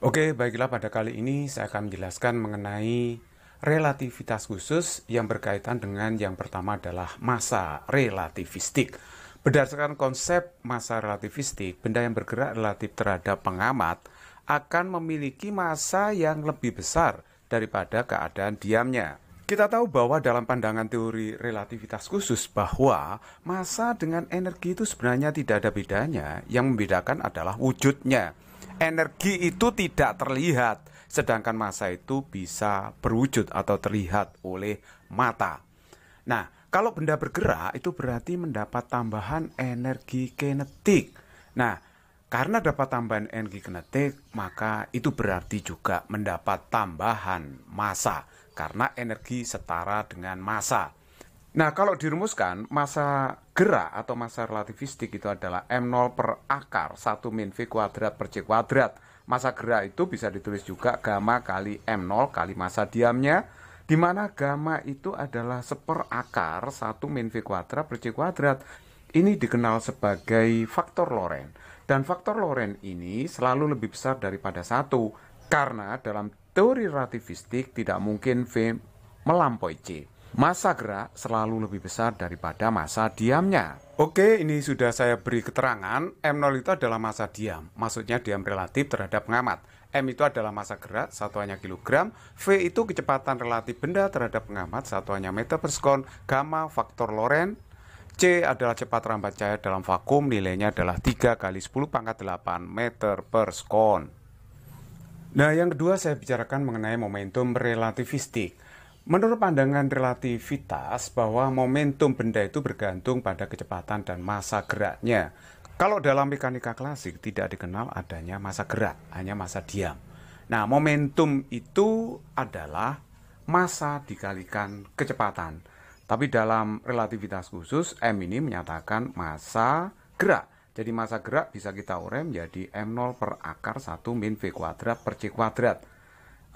Oke, baiklah pada kali ini saya akan menjelaskan mengenai relativitas khusus yang berkaitan dengan yang pertama adalah masa relativistik. Berdasarkan konsep masa relativistik, benda yang bergerak relatif terhadap pengamat akan memiliki masa yang lebih besar daripada keadaan diamnya. Kita tahu bahwa dalam pandangan teori relativitas khusus bahwa masa dengan energi itu sebenarnya tidak ada bedanya, yang membedakan adalah wujudnya energi itu tidak terlihat, sedangkan masa itu bisa berwujud atau terlihat oleh mata. Nah, kalau benda bergerak itu berarti mendapat tambahan energi kinetik. Nah, karena dapat tambahan energi kinetik, maka itu berarti juga mendapat tambahan massa karena energi setara dengan massa. Nah, kalau dirumuskan, massa gerak atau masa relativistik itu adalah M0 per akar 1 min V kuadrat per C kuadrat. Masa gerak itu bisa ditulis juga gamma kali M0 kali masa diamnya, di mana gamma itu adalah seper akar 1 min V kuadrat per C kuadrat. Ini dikenal sebagai faktor Lorentz. Dan faktor Lorentz ini selalu lebih besar daripada satu, karena dalam teori relativistik tidak mungkin V melampaui C masa gerak selalu lebih besar daripada masa diamnya. Oke, ini sudah saya beri keterangan, M0 itu adalah masa diam, maksudnya diam relatif terhadap pengamat. M itu adalah masa gerak, satuannya kilogram. V itu kecepatan relatif benda terhadap pengamat, satuannya meter per sekon. Gamma faktor Lorentz. C adalah cepat rambat cahaya dalam vakum, nilainya adalah 3 kali 10 pangkat 8 meter per sekon. Nah, yang kedua saya bicarakan mengenai momentum relativistik. Menurut pandangan relativitas bahwa momentum benda itu bergantung pada kecepatan dan masa geraknya. Kalau dalam mekanika klasik tidak dikenal adanya masa gerak, hanya masa diam. Nah, momentum itu adalah masa dikalikan kecepatan. Tapi dalam relativitas khusus M ini menyatakan masa gerak. Jadi masa gerak bisa kita urai menjadi M0 per akar 1 min V kuadrat per C kuadrat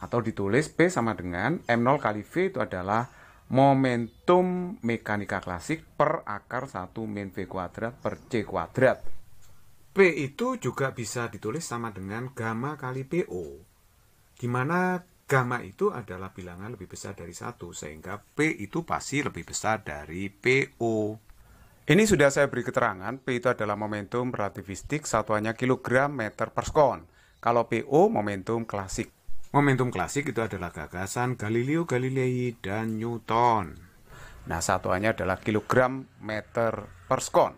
atau ditulis P sama dengan M0 kali V itu adalah momentum mekanika klasik per akar 1 min V kuadrat per C kuadrat. P itu juga bisa ditulis sama dengan gamma kali PO, di mana gamma itu adalah bilangan lebih besar dari satu sehingga P itu pasti lebih besar dari PO. Ini sudah saya beri keterangan, P itu adalah momentum relativistik satuannya kilogram meter per sekon. Kalau PO momentum klasik. Momentum klasik itu adalah gagasan Galileo Galilei dan Newton. Nah, satuannya adalah kilogram meter per sekon.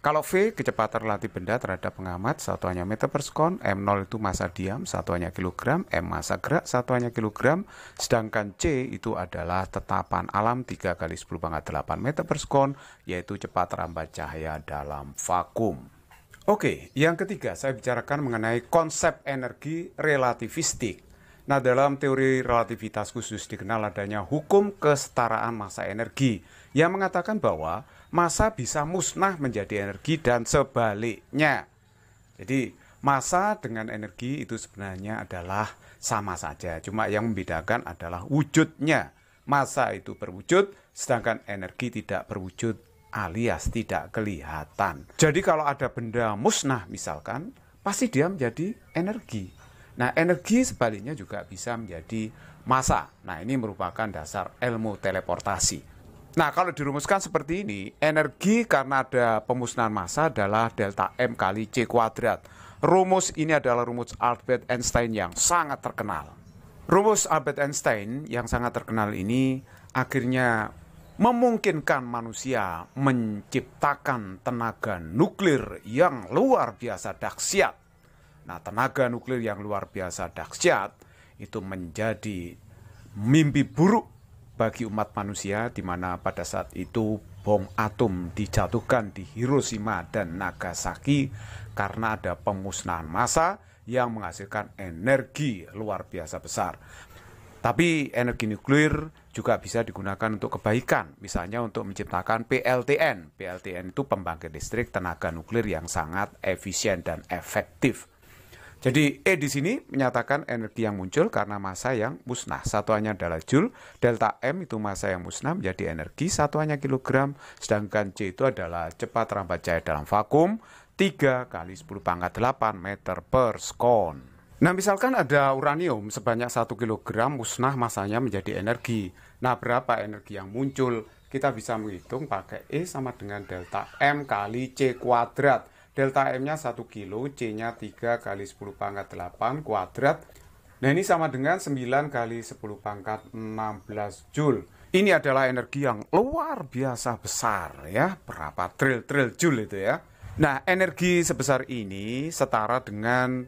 Kalau V kecepatan relatif benda terhadap pengamat, satuannya meter per sekon, M0 itu masa diam, satuannya kilogram, M masa gerak, satuannya kilogram, sedangkan C itu adalah tetapan alam 3 kali 10 pangkat 8 meter per sekon, yaitu cepat rambat cahaya dalam vakum. Oke, yang ketiga saya bicarakan mengenai konsep energi relativistik. Nah, dalam teori relativitas khusus dikenal adanya hukum kesetaraan massa energi yang mengatakan bahwa massa bisa musnah menjadi energi dan sebaliknya. Jadi, massa dengan energi itu sebenarnya adalah sama saja, cuma yang membedakan adalah wujudnya. Massa itu berwujud, sedangkan energi tidak berwujud alias tidak kelihatan. Jadi kalau ada benda musnah misalkan, pasti dia menjadi energi Nah, energi sebaliknya juga bisa menjadi massa. Nah, ini merupakan dasar ilmu teleportasi. Nah, kalau dirumuskan seperti ini, energi karena ada pemusnahan massa adalah delta M kali C kuadrat. Rumus ini adalah rumus Albert Einstein yang sangat terkenal. Rumus Albert Einstein yang sangat terkenal ini akhirnya memungkinkan manusia menciptakan tenaga nuklir yang luar biasa dahsyat Nah, tenaga nuklir yang luar biasa dahsyat itu menjadi mimpi buruk bagi umat manusia di mana pada saat itu bom atom dijatuhkan di Hiroshima dan Nagasaki karena ada pemusnahan massa yang menghasilkan energi luar biasa besar. Tapi energi nuklir juga bisa digunakan untuk kebaikan, misalnya untuk menciptakan PLTN. PLTN itu pembangkit listrik tenaga nuklir yang sangat efisien dan efektif. Jadi E di sini menyatakan energi yang muncul karena massa yang musnah. Satuannya adalah joule, delta M itu massa yang musnah menjadi energi, satuannya kilogram, sedangkan C itu adalah cepat rambat cahaya dalam vakum 3 kali 10 pangkat 8 meter per sekon. Nah misalkan ada uranium sebanyak 1 kg musnah masanya menjadi energi. Nah berapa energi yang muncul? Kita bisa menghitung pakai E sama dengan delta M kali C kuadrat delta M-nya 1 kilo, C-nya 3 kali 10 pangkat 8 kuadrat. Nah ini sama dengan 9 kali 10 pangkat 16 Joule. Ini adalah energi yang luar biasa besar ya, berapa tril-tril Joule itu ya. Nah energi sebesar ini setara dengan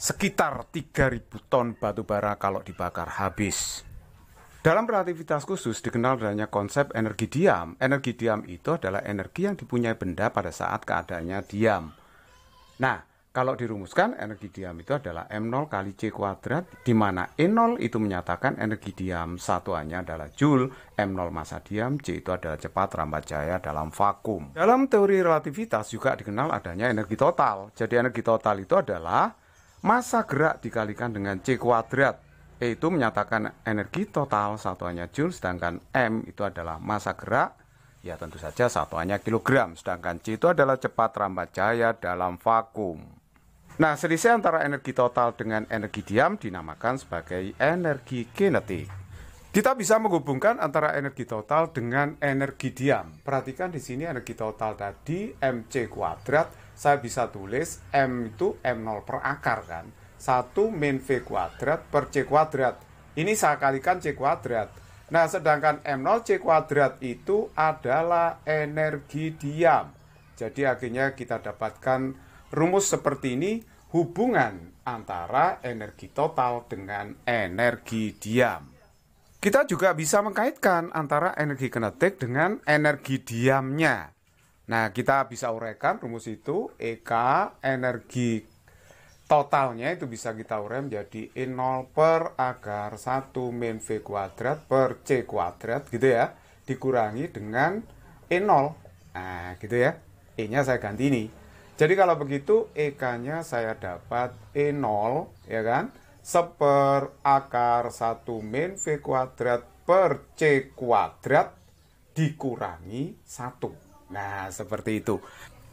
sekitar 3000 ton batu bara kalau dibakar habis. Dalam relativitas khusus dikenal adanya konsep energi diam. Energi diam itu adalah energi yang dipunyai benda pada saat keadaannya diam. Nah, kalau dirumuskan energi diam itu adalah M0 kali C kuadrat di mana E0 itu menyatakan energi diam satuannya adalah Joule, M0 masa diam, C itu adalah cepat rambat cahaya dalam vakum. Dalam teori relativitas juga dikenal adanya energi total. Jadi energi total itu adalah masa gerak dikalikan dengan C kuadrat E itu menyatakan energi total satuannya joule sedangkan m itu adalah massa gerak ya tentu saja satuannya kilogram sedangkan c itu adalah cepat rambat cahaya dalam vakum. Nah, selisih antara energi total dengan energi diam dinamakan sebagai energi kinetik. Kita bisa menghubungkan antara energi total dengan energi diam. Perhatikan di sini energi total tadi mc kuadrat, saya bisa tulis m itu m0 per akar kan 1 min V kuadrat per C kuadrat. Ini saya kalikan C kuadrat. Nah, sedangkan M0 C kuadrat itu adalah energi diam. Jadi akhirnya kita dapatkan rumus seperti ini hubungan antara energi total dengan energi diam. Kita juga bisa mengkaitkan antara energi kinetik dengan energi diamnya. Nah, kita bisa uraikan rumus itu EK energi Totalnya itu bisa kita urai menjadi E0 per akar 1 min V kuadrat per C kuadrat gitu ya. Dikurangi dengan E0. Nah gitu ya. E-nya saya ganti ini. Jadi kalau begitu EK-nya saya dapat E0 ya kan seper akar 1 min V kuadrat per C kuadrat dikurangi 1. Nah, seperti itu.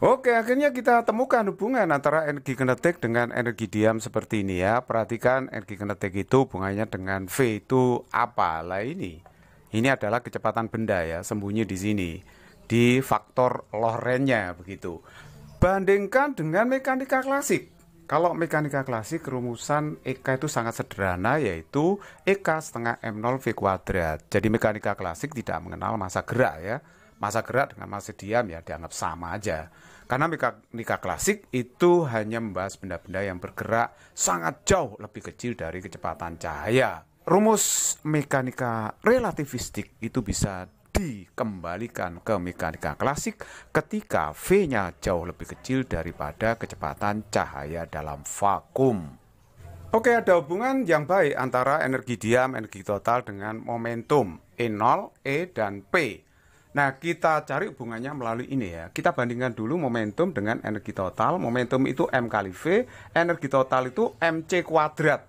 Oke, akhirnya kita temukan hubungan antara energi kinetik dengan energi diam seperti ini ya. Perhatikan energi kinetik itu hubungannya dengan V itu apa? Lah ini. Ini adalah kecepatan benda ya, sembunyi di sini di faktor lorentz begitu. Bandingkan dengan mekanika klasik. Kalau mekanika klasik rumusan EK itu sangat sederhana yaitu EK setengah M0 V kuadrat. Jadi mekanika klasik tidak mengenal masa gerak ya masa gerak dengan masa diam ya dianggap sama aja. Karena nikah, nikah klasik itu hanya membahas benda-benda yang bergerak sangat jauh lebih kecil dari kecepatan cahaya. Rumus mekanika relativistik itu bisa dikembalikan ke mekanika klasik ketika V-nya jauh lebih kecil daripada kecepatan cahaya dalam vakum. Oke, ada hubungan yang baik antara energi diam, energi total dengan momentum E0, E, dan P. Nah, kita cari hubungannya melalui ini ya. Kita bandingkan dulu momentum dengan energi total. Momentum itu M kali V, energi total itu MC kuadrat.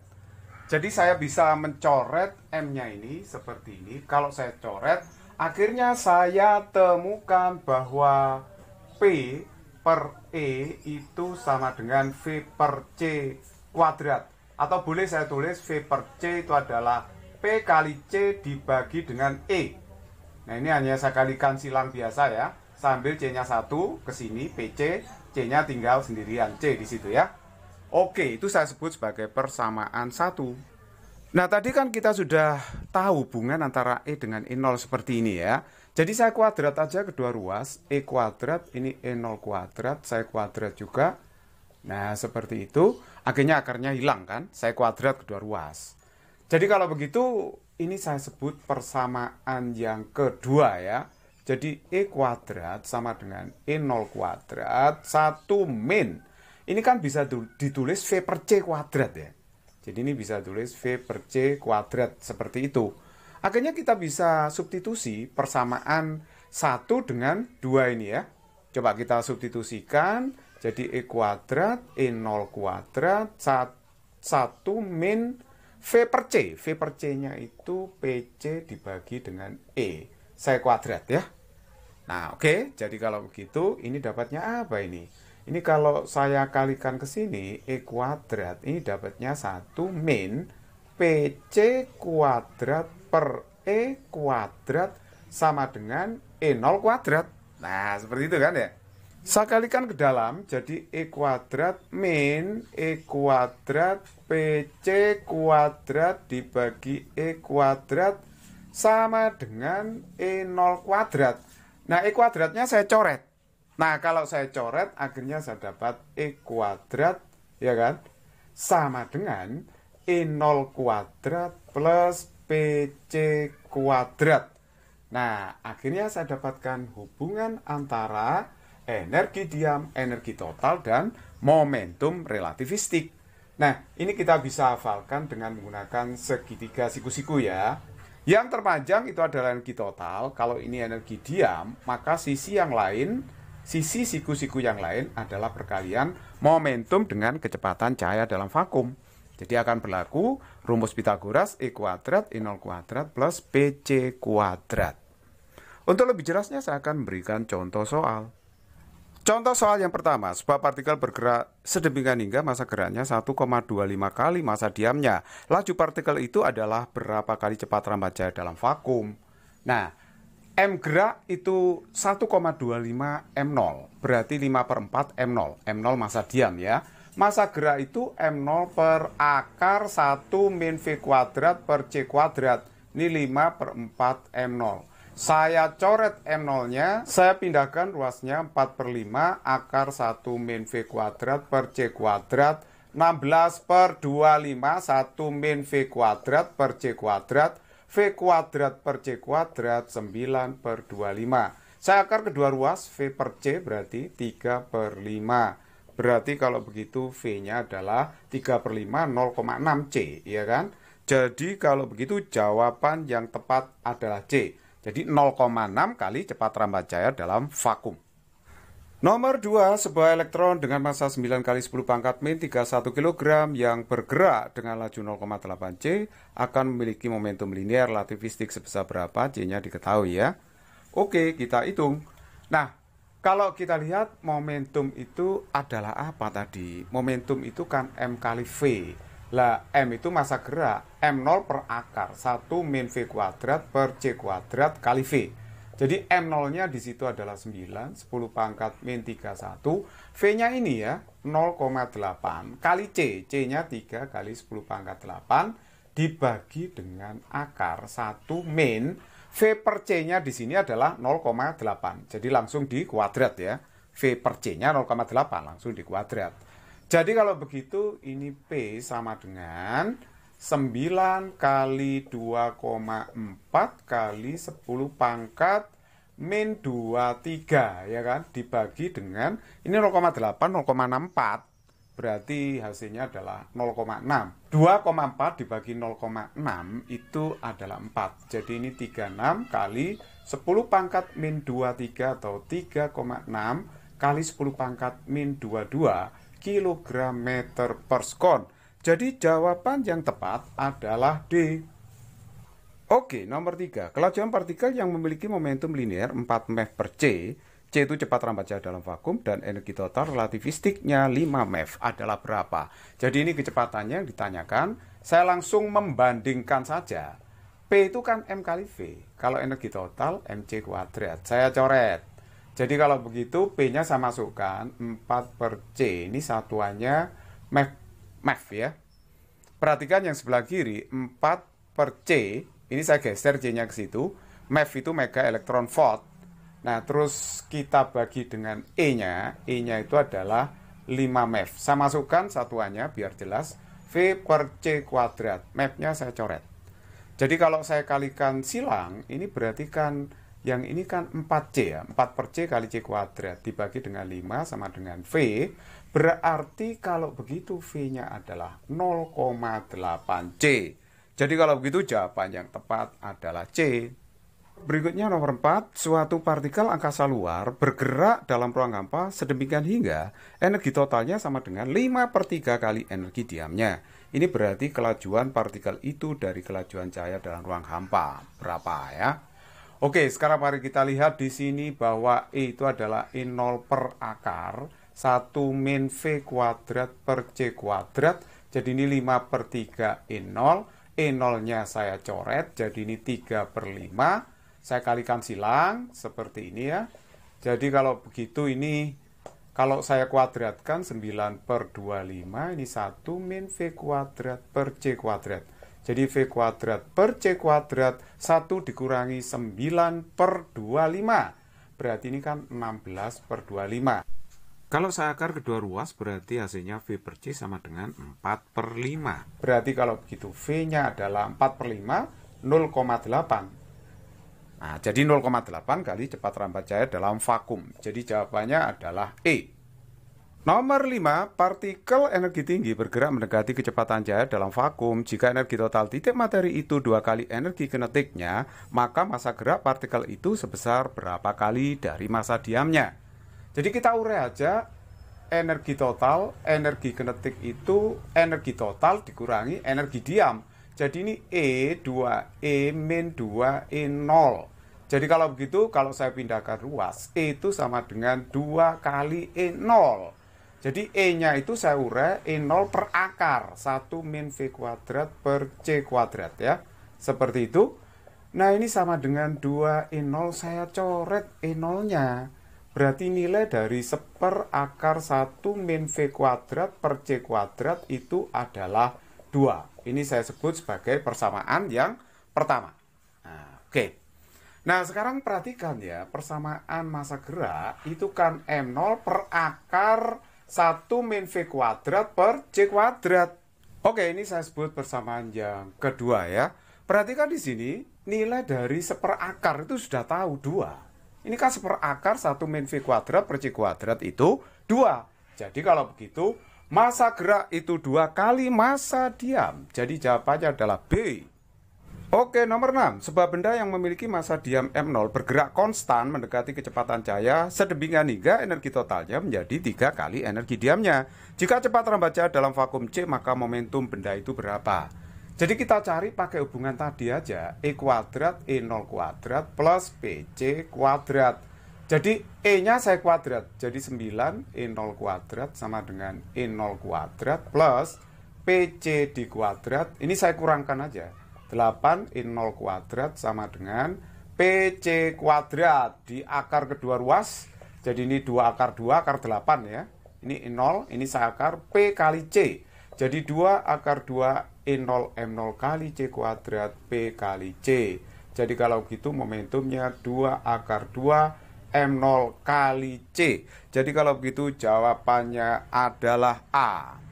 Jadi saya bisa mencoret M-nya ini seperti ini. Kalau saya coret, akhirnya saya temukan bahwa P per E itu sama dengan V per C kuadrat. Atau boleh saya tulis V per C itu adalah P kali C dibagi dengan E. Nah ini hanya saya kalikan silang biasa ya. Sambil C-nya 1 ke sini, PC, C-nya tinggal sendirian, C di situ ya. Oke, itu saya sebut sebagai persamaan satu. Nah tadi kan kita sudah tahu hubungan antara E dengan E0 seperti ini ya. Jadi saya kuadrat aja kedua ruas, E kuadrat, ini E0 kuadrat, saya kuadrat juga. Nah seperti itu, akhirnya akarnya hilang kan, saya kuadrat kedua ruas. Jadi kalau begitu ini saya sebut persamaan yang kedua ya. Jadi E kuadrat sama dengan E0 kuadrat 1 min. Ini kan bisa ditulis V per C kuadrat ya. Jadi ini bisa tulis V per C kuadrat seperti itu. Akhirnya kita bisa substitusi persamaan 1 dengan 2 ini ya. Coba kita substitusikan. Jadi E kuadrat, E0 kuadrat, 1 min V per C. V per C-nya itu PC dibagi dengan E. Saya kuadrat ya. Nah, oke. Okay. Jadi kalau begitu, ini dapatnya apa ini? Ini kalau saya kalikan ke sini, E kuadrat. Ini dapatnya 1 min PC kuadrat per E kuadrat sama dengan E0 kuadrat. Nah, seperti itu kan ya? Saya kalikan ke dalam, jadi E kuadrat min E kuadrat PC kuadrat dibagi E kuadrat sama dengan E0 kuadrat. Nah, E kuadratnya saya coret. Nah, kalau saya coret, akhirnya saya dapat E kuadrat, ya kan? Sama dengan E0 kuadrat plus PC kuadrat. Nah, akhirnya saya dapatkan hubungan antara energi diam, energi total, dan momentum relativistik. Nah, ini kita bisa hafalkan dengan menggunakan segitiga siku-siku ya. Yang terpanjang itu adalah energi total. Kalau ini energi diam, maka sisi yang lain, sisi siku-siku yang lain adalah perkalian momentum dengan kecepatan cahaya dalam vakum. Jadi akan berlaku rumus Pitagoras E kuadrat E 0 kuadrat plus BC kuadrat. Untuk lebih jelasnya saya akan memberikan contoh soal. Contoh soal yang pertama, sebuah partikel bergerak sedemikian hingga masa geraknya 1,25 kali masa diamnya. Laju partikel itu adalah berapa kali cepat rambat jaya dalam vakum. Nah, M gerak itu 1,25 M0, berarti 5 per 4 M0. M0 masa diam ya. Masa gerak itu M0 per akar 1 min V kuadrat per C kuadrat. Ini 5 per 4 M0. Saya coret M0-nya, saya pindahkan ruasnya 4 per 5 akar 1 min V kuadrat per C kuadrat 16 per 25 1 min V kuadrat per C kuadrat V kuadrat per C kuadrat 9 per 25. Saya akar kedua ruas V per C berarti 3 per 5. Berarti kalau begitu V-nya adalah 3 per 5 0,6 C, ya kan? Jadi kalau begitu jawaban yang tepat adalah C. Jadi 0,6 kali cepat rambat cahaya dalam vakum. Nomor 2, sebuah elektron dengan massa 9 kali 10 pangkat min 31 kg yang bergerak dengan laju 0,8 C akan memiliki momentum linear relativistik sebesar berapa C-nya diketahui ya. Oke, kita hitung. Nah, kalau kita lihat momentum itu adalah apa tadi? Momentum itu kan M kali V. Lah M itu masa gerak, M0 per akar, 1 min V kuadrat per C kuadrat kali V. Jadi M0-nya di situ adalah 9, 10 pangkat min 31. V-nya ini ya, 0,8 kali C. C-nya 3 kali 10 pangkat 8 dibagi dengan akar 1 min. V per C-nya di sini adalah 0,8. Jadi langsung di kuadrat ya. V per C-nya 0,8 langsung di kuadrat. Jadi kalau begitu ini P sama dengan 9 kali 2,4 kali 10 pangkat min 23 ya kan dibagi dengan ini 0,8 0,64 berarti hasilnya adalah 0,6 2,4 dibagi 0,6 itu adalah 4 jadi ini 36 kali 10 pangkat min 23 atau 3,6 kali 10 pangkat min 22 kilogram meter per skon. Jadi jawaban yang tepat adalah D. Oke, nomor 3. Kelajuan partikel yang memiliki momentum linear 4 MeV per C. C itu cepat rambat jahat dalam vakum dan energi total relativistiknya 5 MeV adalah berapa? Jadi ini kecepatannya yang ditanyakan. Saya langsung membandingkan saja. P itu kan M kali V. Kalau energi total MC kuadrat. Saya coret. Jadi kalau begitu P-nya saya masukkan 4 per C ini satuannya MEF, MEF ya. Perhatikan yang sebelah kiri 4 per C ini saya geser C-nya ke situ. MEF itu mega elektron volt. Nah terus kita bagi dengan E-nya. E-nya itu adalah 5 MEF. Saya masukkan satuannya biar jelas. V per C kuadrat. MEF-nya saya coret. Jadi kalau saya kalikan silang ini berarti kan yang ini kan 4C ya, 4 per C kali C kuadrat dibagi dengan 5 sama dengan V. Berarti kalau begitu V-nya adalah 0,8C. Jadi kalau begitu jawaban yang tepat adalah C. Berikutnya nomor 4, suatu partikel angkasa luar bergerak dalam ruang hampa sedemikian hingga energi totalnya sama dengan 5 per 3 kali energi diamnya. Ini berarti kelajuan partikel itu dari kelajuan cahaya dalam ruang hampa. Berapa ya? Oke, sekarang mari kita lihat di sini bahwa E itu adalah E0 per akar 1 min V kuadrat per C kuadrat. Jadi ini 5 per 3 E0. E0-nya saya coret, jadi ini 3 per 5. Saya kalikan silang, seperti ini ya. Jadi kalau begitu ini, kalau saya kuadratkan 9 per 25, ini 1 min V kuadrat per C kuadrat. Jadi V kuadrat per C kuadrat 1 dikurangi 9 per 25. Berarti ini kan 16 per 25. Kalau seakar kedua ruas berarti hasilnya V per C sama dengan 4 per 5. Berarti kalau begitu V-nya adalah 4 per 5, 0,8. Nah, jadi 0,8 kali cepat rambat cahaya dalam vakum. Jadi jawabannya adalah E. Nomor 5, partikel energi tinggi bergerak mendekati kecepatan cahaya dalam vakum. Jika energi total titik materi itu dua kali energi kinetiknya, maka masa gerak partikel itu sebesar berapa kali dari masa diamnya. Jadi kita urai aja energi total, energi kinetik itu energi total dikurangi energi diam. Jadi ini E 2 E min 2 E 0. Jadi kalau begitu, kalau saya pindahkan ruas, E itu sama dengan 2 kali E 0. Jadi E-nya itu saya urai E0 per akar 1 min V kuadrat per C kuadrat ya. Seperti itu. Nah ini sama dengan 2 E0 saya coret E0-nya. Berarti nilai dari seper akar 1 min V kuadrat per C kuadrat itu adalah 2. Ini saya sebut sebagai persamaan yang pertama. Nah, Oke. Okay. Nah, sekarang perhatikan ya, persamaan masa gerak itu kan M0 e per akar 1 min V kuadrat per C kuadrat. Oke, ini saya sebut persamaan yang kedua ya. Perhatikan di sini, nilai dari seperakar itu sudah tahu 2. Ini kan seperakar 1 min V kuadrat per C kuadrat itu 2. Jadi kalau begitu, masa gerak itu 2 kali masa diam. Jadi jawabannya adalah B. Oke, nomor 6. Sebuah benda yang memiliki massa diam M0 bergerak konstan mendekati kecepatan cahaya sedemikian hingga energi totalnya menjadi tiga kali energi diamnya. Jika cepat rambat cahaya dalam vakum C, maka momentum benda itu berapa? Jadi kita cari pakai hubungan tadi aja, E kuadrat E0 kuadrat plus PC kuadrat. Jadi E-nya saya kuadrat, jadi 9 E0 kuadrat sama dengan E0 kuadrat plus PC di kuadrat. Ini saya kurangkan aja. 8 in 0 kuadrat sama dengan PC kuadrat di akar kedua ruas. Jadi ini 2 akar 2 akar 8 ya. Ini in 0, ini akar P kali C. Jadi 2 akar 2 in 0 M0 kali C kuadrat P kali C. Jadi kalau gitu momentumnya 2 akar 2 M0 kali C. Jadi kalau begitu jawabannya adalah A.